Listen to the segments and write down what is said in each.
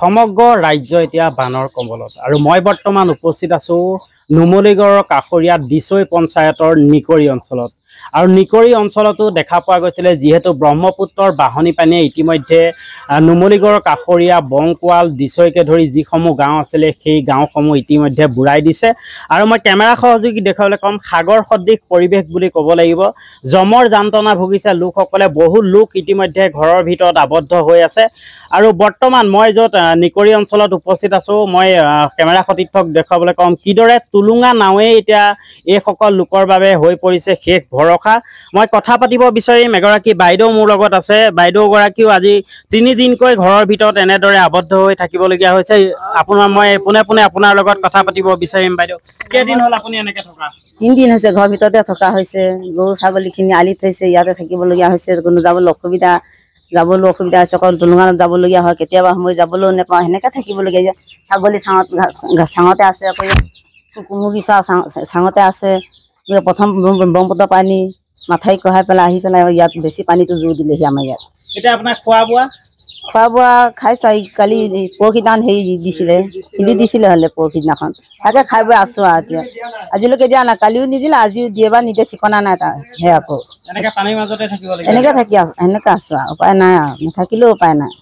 সমগ্ৰ ৰাজ্য এতিয়া বানৰ কবলত আৰু মই বৰ্তমান উপস্থিত আছোঁ নুমলীগড়ৰ কাষৰীয়া বিচৈ পঞ্চায়তৰ নিকৰি অঞ্চলত আৰু নিকৰি অঞ্চলতো দেখা পোৱা গৈছিলে যিহেতু ব্ৰহ্মপুত্ৰৰ বাহনী পানীয়ে ইতিমধ্যে নুমলীগড় কাষৰীয়া বংকোৱাল দিছৈকে ধৰি যিসমূহ গাঁও আছিলে সেই গাঁওসমূহ ইতিমধ্যে বুৰাই দিছে আৰু মই কেমেৰা সহযোগী দেখাবলৈ ক'ম সাগৰ সদৃশ পৰিৱেশ বুলি ক'ব লাগিব জমৰ যান্ত্ৰনা ভুগিছে লোকসকলে বহু লোক ইতিমধ্যে ঘৰৰ ভিতৰত আবদ্ধ হৈ আছে আৰু বৰ্তমান মই য'ত নিকৰি অঞ্চলত উপস্থিত আছোঁ মই কেমেৰা সতীৰ্থক দেখুৱাবলৈ ক'ম কিদৰে টুলুঙা নাৱেই এতিয়া এইসকল লোকৰ বাবে হৈ পৰিছে শেষ ভৰস ৰখা মই কথা পাতিব বিচাৰিম এগৰাকী বাইদেউ মোৰ লগত আছে বাইদেউগৰাকীও আজি তিনিদিনকৈ ঘৰৰ ভিতৰত এনেদৰে আবদ্ধ হৈ থাকিবলগীয়া হৈছে আপোনাৰ মই পোনে পোনে আপোনাৰ লগত কথা পাতিব বিচাৰিম বাইদেউ কেইদিন হ'ল আপুনি এনেকৈ থকা তিনিদিন হৈছে ঘৰৰ ভিতৰতে থকা হৈছে গৰু ছাগলীখিনি আলি থৈছে ইয়াতে থাকিবলগীয়া হৈছে কোনো যাবলৈ অসুবিধা যাবলৈ অসুবিধা হৈছে অকল দুলুঙাত যাবলগীয়া হয় কেতিয়াবা সময় যাবলৈও নেপাওঁ সেনেকৈ থাকিবলগীয়া ছাগলী চাঙত চাঙতে আছে আকৌ কুমুগীচা চাঙতে আছে প্ৰথম ব্ৰহ্মপুত্ৰ পানী মাথাৰিত কঢ়াই পেলাই আহি পেলাই ইয়াত বেছি পানীটো জোৰ দিলেহি আমাৰ ইয়াত এতিয়া আপোনাৰ খোৱা বোৱা খোৱা বোৱা খাইছো আৰু কালি পৰহিদিনাখন হেৰি দিছিলে খিলি দিছিলে হ'লে পৰহিদিনাখন তাকে খাই বৈ আছোঁ আৰু এতিয়া আজিলৈকে দিয়া নাই কালিও নিদিলে আজিও দিয়ে বা নিদিয়ে ঠিকনা নাই তাৰ সেয়া আকৌ এনেকৈ থাকি আছোঁ এনেকৈ আছোঁ আৰু উপায় নাই আৰু নাথাকিলেও উপায় নাই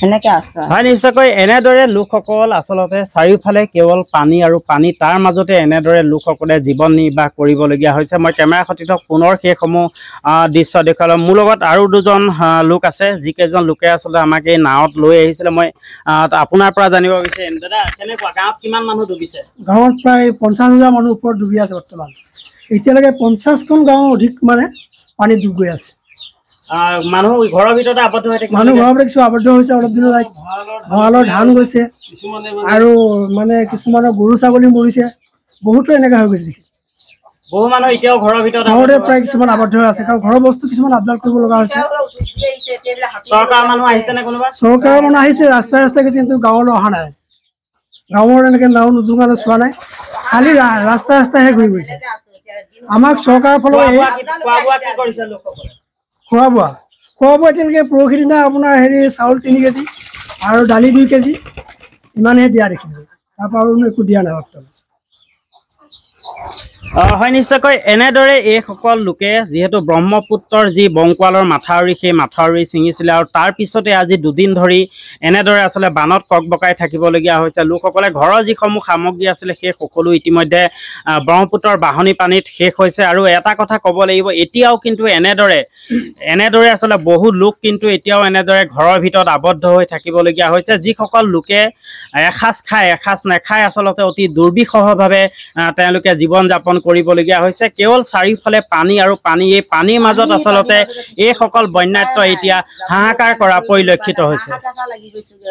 সেনেকৈ আছে হয় নিশ্চয়কৈ এনেদৰে লোকসকল আচলতে চাৰিওফালে কেৱল পানী আৰু পানী তাৰ মাজতে এনেদৰে লোকসকলে জীৱন নিৰ্বাহ কৰিবলগীয়া হৈছে মই কেমেৰা সতীৰ্থক পুনৰ সেইসমূহ দৃশ্য দেখুৱালোঁ মোৰ লগত আৰু দুজন লোক আছে যিকেইজন লোকে আচলতে আমাক এই নাৱত লৈ আহিছিলে মই আপোনাৰ পৰা জানিব বিচাৰিম দাদা কেনেকুৱা গাঁৱত কিমান মানুহ ডুবিছে গাঁৱত প্ৰায় পঞ্চাছ হাজাৰ মানুহৰ ওপৰত ডুবি আছে বৰ্তমান এতিয়ালৈকে পঞ্চাছখন গাঁৱৰ অধিক মানে পানী ডুব গৈ আছে মানুহ ঘৰৰ ভিতৰতে কিছু আবদ্ধ হৈছে অলপ ধান গৈছে আৰু মানে কিছুমানৰ গৰু ছাগলী মৰিছে বহুতো এনেকুৱা হৈ গৈছে দেখি বহু মানুহ এতিয়াও ঘৰৰ ভিতৰত ঘৰতে প্ৰায় কিছুমান আবদ্ধ হৈ আছে কাৰণ ঘৰৰ বস্তু কিছুমান আপডাল কৰিব লগা হৈছে চৰকাৰৰ মানুহ আহিছে নে কোনোবা চৰকাৰৰ ৰাস্তাই ৰাস্তাই গৈছে কিন্তু গাঁৱলৈ অহা নাই গাঁৱৰ এনেকৈ নাও নুদুঙালৈ চোৱা নাই খালি ৰাস্তাই ৰাস্তাইহে ঘূৰি গৈছে আমাক চৰকাৰৰ ফালৰ পৰা খোৱা বোৱা খোৱা বোৱা এতিয়ালৈকে পৰহি দিনা আপোনাৰ হেৰি চাউল তিনি কেজি আৰু দালি দুই কেজি ইমানহে দিয়া দেখিলোঁ তাৰপৰা আৰু একো দিয়া নাই হয় নিশ্চয়কৈ এনেদৰে এইসকল লোকে যিহেতু ব্ৰহ্মপুত্ৰৰ যি বংকোৱালৰ মাথাউৰি সেই মাথাউৰি ছিঙিছিলে আৰু তাৰপিছতে আজি দুদিন ধৰি এনেদৰে আচলতে বানত কক বকাই থাকিবলগীয়া হৈছে লোকসকলে ঘৰৰ যিসমূহ সামগ্ৰী আছিলে সেই সকলো ইতিমধ্যে ব্ৰহ্মপুত্ৰৰ বাঢ়নী পানীত শেষ হৈছে আৰু এটা কথা ক'ব লাগিব এতিয়াও কিন্তু এনেদৰে এনেদৰে আচলতে বহু লোক কিন্তু এতিয়াও এনেদৰে ঘৰৰ ভিতৰত আবদ্ধ হৈ থাকিবলগীয়া হৈছে যিসকল লোকে এসাঁজ খায় এসাঁজ নেখায় আচলতে অতি দুৰ্বিষহভাৱে তেওঁলোকে জীৱন যাপন কৰিবলগীয়া হৈছে কেৱল চাৰিওফালে পানী আৰু পানী এই পানীৰ মাজত আচলতে এইসকল বন্যাত্য এতিয়া হাহাকাৰ কৰা পৰিলক্ষিত হৈছে